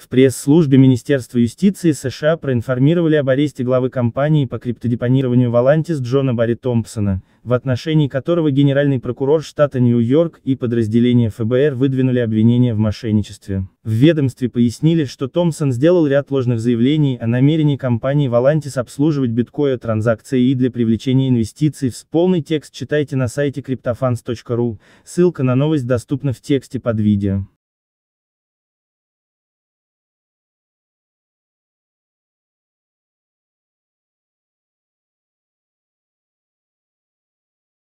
В пресс-службе Министерства юстиции США проинформировали об аресте главы компании по криптодепонированию Валантис Джона Барри Томпсона, в отношении которого генеральный прокурор штата Нью-Йорк и подразделение ФБР выдвинули обвинения в мошенничестве. В ведомстве пояснили, что Томпсон сделал ряд ложных заявлений о намерении компании Валантис обслуживать биткоин транзакции и для привлечения инвестиций. В полный текст читайте на сайте криптофанс.ру, ссылка на новость доступна в тексте под видео.